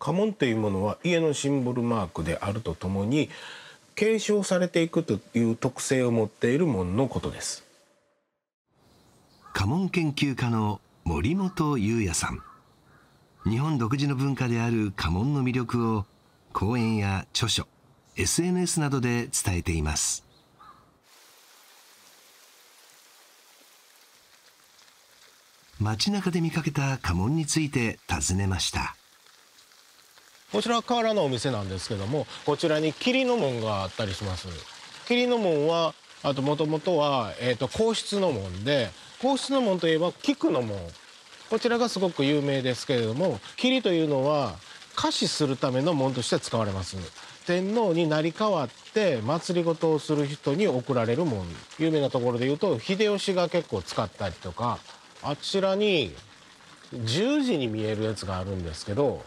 家紋というものは家のシンボルマークであるとともに継承されていくという特性を持っているもののことです家紋研究家の森本裕也さん日本独自の文化である家紋の魅力を講演や著書 SNS などで伝えています街中で見かけた家紋について尋ねましたこちらは河原のお店なんですけどもこちらに霧の門があったりします霧の門はあともともとは、えーと、皇室の門で皇室の門といえば菊の門こちらがすごく有名ですけれども霧というのは歌詞するための門として使われます天皇に成り代わって祭りごとをする人に贈られるもん有名なところで言うと秀吉が結構使ったりとかあちらに十字に見えるやつがあるんですけど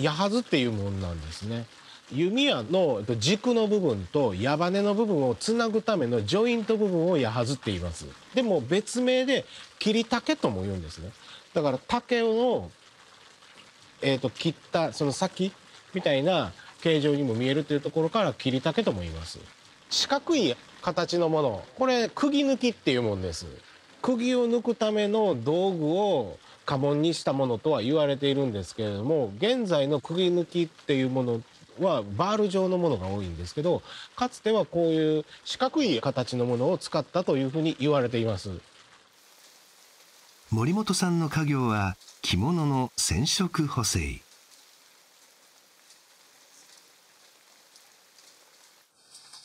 矢ずっていうもんなんですね。弓矢の軸の部分と矢羽の部分をつなぐためのジョイント部分を矢ずって言います。でも別名で切り竹とも言うんですね。だから竹をえと、と切ったその先みたいな形状にも見えるというところから切り竹とも言います四角い形のものこれ釘抜きっていうもんです釘を抜くための道具を家紋にしたものとは言われているんですけれども現在の釘抜きっていうものはバール状のものが多いんですけどかつてはこういう四角い形のものを使ったというふうに言われています森本さんの家業は着物の染色補正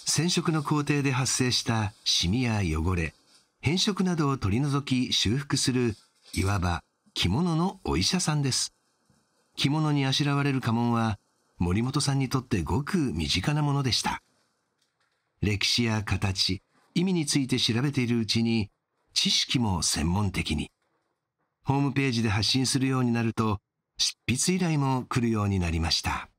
染色の工程で発生したシミや汚れ変色などを取り除き修復するいわば着物のお医者さんです。着物にあしらわれる家紋は森本さんにとってごく身近なものでした。歴史や形、意味について調べているうちに知識も専門的に。ホームページで発信するようになると執筆依頼も来るようになりました。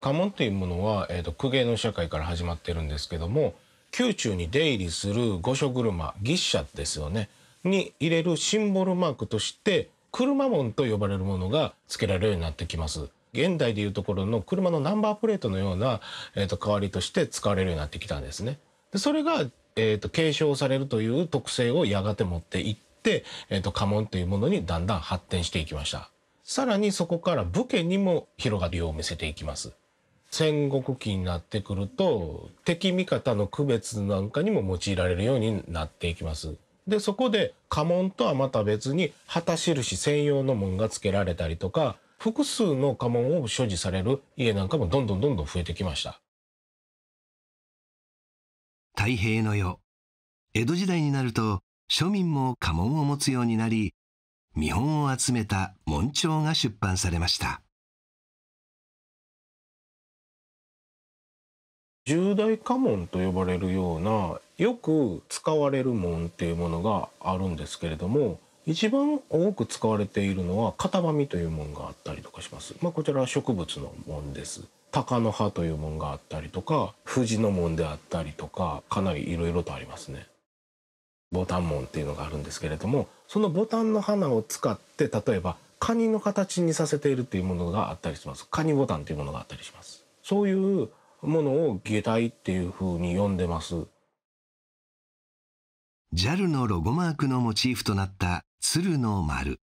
家紋というものは、えーと、公家の社会から始まってるんですけども宮中に出入りする御所車牛車ですよねに入れるシンボルマークとして車門と呼ばれるものが付けられるようになってきます。現代でいうところの車のナンバープレートのような、えー、と代わりとして使われるようになってきたんですね。でそれが、えー、と継承されるという特性をやがて持っていって、えー、と家紋というものにだんだん発展していきました。さらにそこから武家にも広がりを見せていきます。戦国期になってくると敵味方の区別なんかにも用いられるようになっていきます。でそこで家紋とはまた別に旗印専用の紋が付けられたりとか複数の家紋を所持される家なんかもどんどんどんどん増えてきました太平の世江戸時代になると庶民も家紋を持つようになり見本を集めた紋帳が出版されました十大家紋と呼ばれるようなよく使われる紋っていうものがあるんですけれども一番多く使われているのは型紙というもんがあったりとかします。まあ、こちらは植物の紋です。鷹の葉というもんがあったりとか藤の紋であったりとかかなりいろいろとありますね。ボタン紋っていうのがあるんですけれどもそのボタンの花を使って例えばカニの形にさせているっていうものがあったりします。カニボタンっていうものがあったりします。そういうものを下態っていうふうに呼んでます。JAL のロゴマークのモチーフとなった鶴の丸。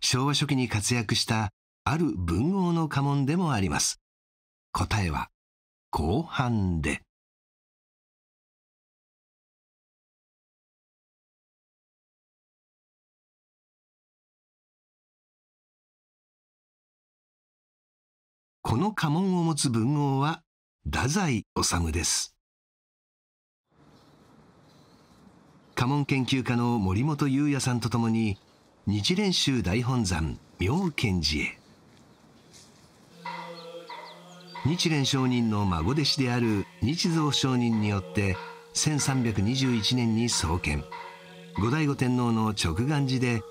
昭和初期に活躍したある文豪の家紋でもあります。答えは後半で。この家紋を持つ文豪は太宰治です家紋研究家の森本裕也さんとともに日蓮宗大本山妙見寺へ日蓮上人の孫弟子である日蔵上人によって1321年に創建後醍醐天皇の直願寺で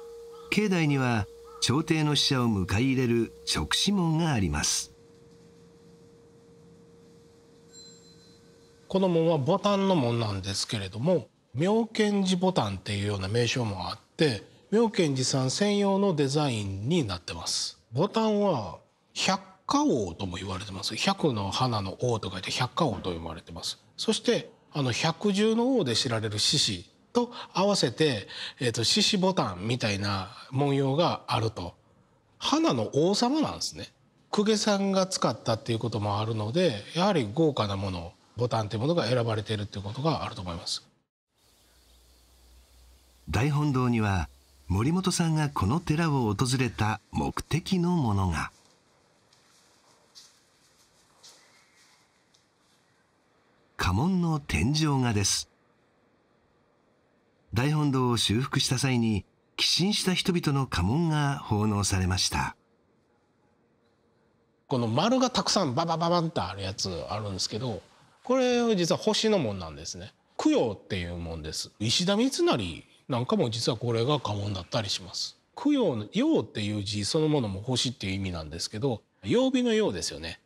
境内には朝廷の使者を迎え入れる直使門がありますこの紋はボタンの紋なんですけれども妙顕寺ボタンっていうような名称もあって妙顕寺さん専用のデザインになってます。ボタンは百花王とも言われてます。百の花の王と書いて百花王と呼ばれてます。そしてあの百獣の王で知られる獅子と合わせて、えーと、獅子ボタンみたいな文様があると花の王様なんですね。公家さんが使ったっていうこともあるのでやはり豪華なものボタンというものが選ばれているということがあると思います大本堂には森本さんがこの寺を訪れた目的のものが家紋の天井画です大本堂を修復した際に寄進した人々の家紋が奉納されましたこの丸がたくさんババババンってあるやつあるんですけどこれ実は星の門なんですね供養っていうもんです石田三成なんかも実はこれが家紋だったりします供養の「陽」っていう字そのものも星っていう意味なんですけど曜日の「陽」ですよね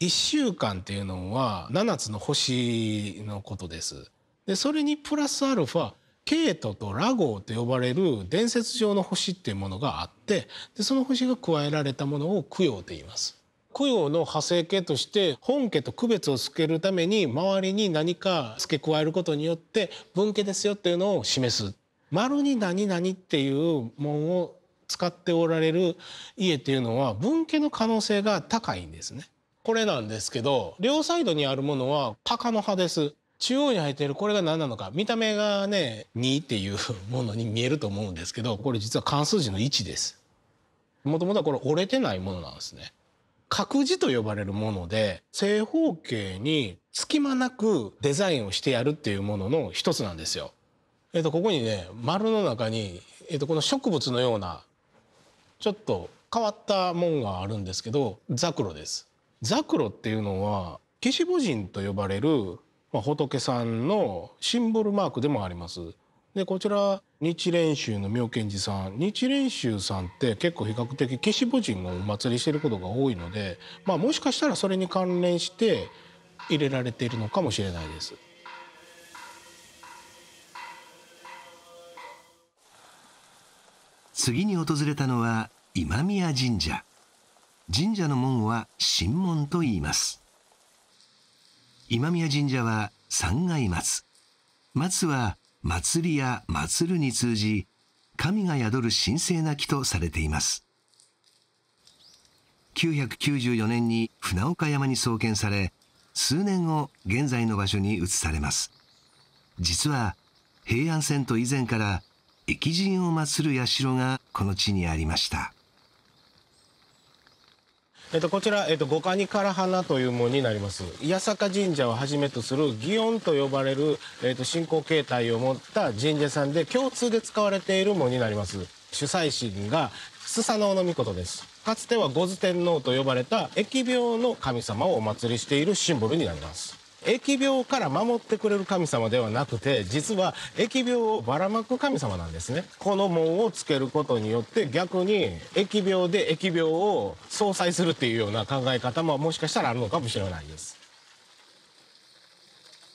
1週間っていうのは7つの星のことですでそれにプラスアルファケイトとラゴーと呼ばれる伝説上の星っていうものがあってでその星が加えられたものを供養と言います。供養の派生形として本家と区別をつけるために周りに何か付け加えることによって分家ですよっていうのを示す。丸に何々っていう門を使っておられる家っていうのは分家の可能性が高いんですね。これなんですけど両サイドにあるものは鷹の葉です。中央に入っているこれが何なのか見た目がね2っていうものに見えると思うんですけどこれ実は関数字の1です。もともとはこれ折れてないものなんですね。角地と呼ばれるもので正方形に隙間なくデザインをしてやるっていうものの一つなんですよ。えー、とここにね丸の中に、えー、とこの植物のようなちょっと変わったもんがあるんですけどザクロです。ザクロっていうのはケシボ人と呼ばれる、まあ、仏さんのシンボルマークでもあります。でこちら日蓮宗の妙見寺さん日蓮宗さんって結構比較的岸母人をお祭りしてることが多いので、まあ、もしかしたらそれに関連して入れられているのかもしれないです。次に訪れたのは今宮神社神社の門は神門と言います今宮神社は三階松松は祭りや祭るに通じ神が宿る神聖な木とされています994年に船岡山に創建され数年後現在の場所に移されます実は平安遷都以前から疫神を祀る社がこの地にありましたえっと、こちら、えっと、五カニ唐花というものになります。八坂神社をはじめとする祇園と呼ばれる、えっと、信仰形態を持った神社さんで共通で使われているものになります。主催神がスサノオノミコトです。かつては五頭天皇と呼ばれた疫病の神様をお祭りしているシンボルになります。疫病から守ってくれる神様ではなくて実は疫病をばらまく神様なんですねこの門をつけることによって逆に疫病で疫病を相殺するっていうような考え方ももしかしたらあるのかもしれないです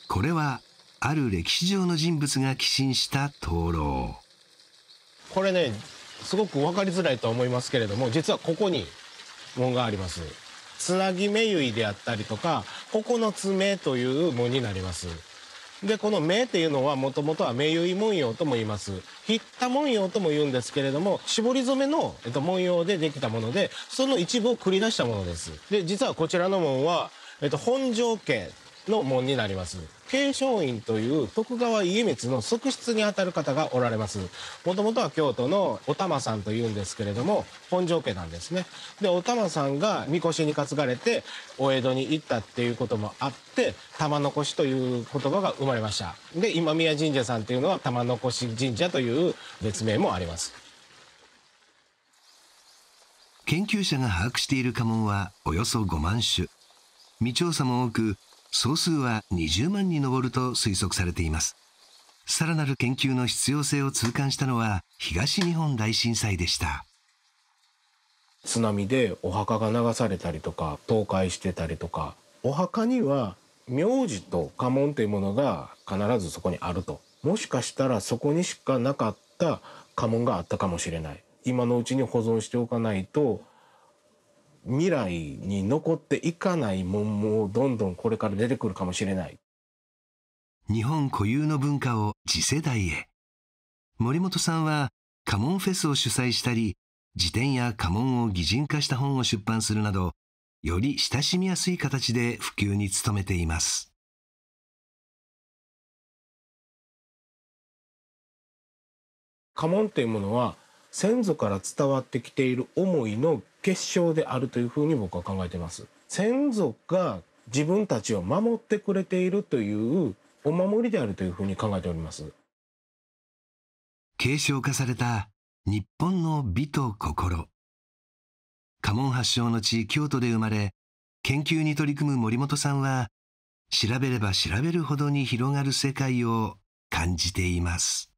これはある歴史上の人物が寄進した灯籠これねすごく分かりづらいとは思いますけれども実はここに門がありますつなぎ目結いであったりとか9つ目という紋になります。でこの目っていうのはもともとは目結い文様とも言います引った文様とも言うんですけれども絞り染めの、えっと、文様でできたものでその一部を繰り出したものですで実はこちらの門は、えっと、本条家の門になります。慶昌院という徳川家光の側室にあたる方がおられます。もともとは京都のお玉さんというんですけれども、本庄家なんですね。で、お玉さんが神輿に担がれて、お江戸に行ったっていうこともあって、玉の輿という言葉が生まれました。で、今宮神社さんというのは玉の輿神社という別名もあります。研究者が把握している家紋はおよそ5万種。未調査も多く、総数は20万に上ると推測されていますさらなる研究の必要性を痛感したのは東日本大震災でした津波でお墓が流されたりとか倒壊してたりとかお墓には名字と家紋というものが必ずそこにあるともしかしたらそこにしかなかった家紋があったかもしれない今のうちに保存しておかないと未来に残っていかないもんもどんどんこれから出てくるかもしれない日本固有の文化を次世代へ森本さんは家紋フェスを主催したり辞典や家紋を擬人化した本を出版するなどより親しみやすい形で普及に努めています家紋というものは先祖から伝わってきている思いの結晶であるというふうに僕は考えてます。先祖が自分たちを守ってくれているというお守りであるというふうに考えております。継承化された日本の美と心。家紋発祥の地京都で生まれ、研究に取り組む森本さんは、調べれば調べるほどに広がる世界を感じています。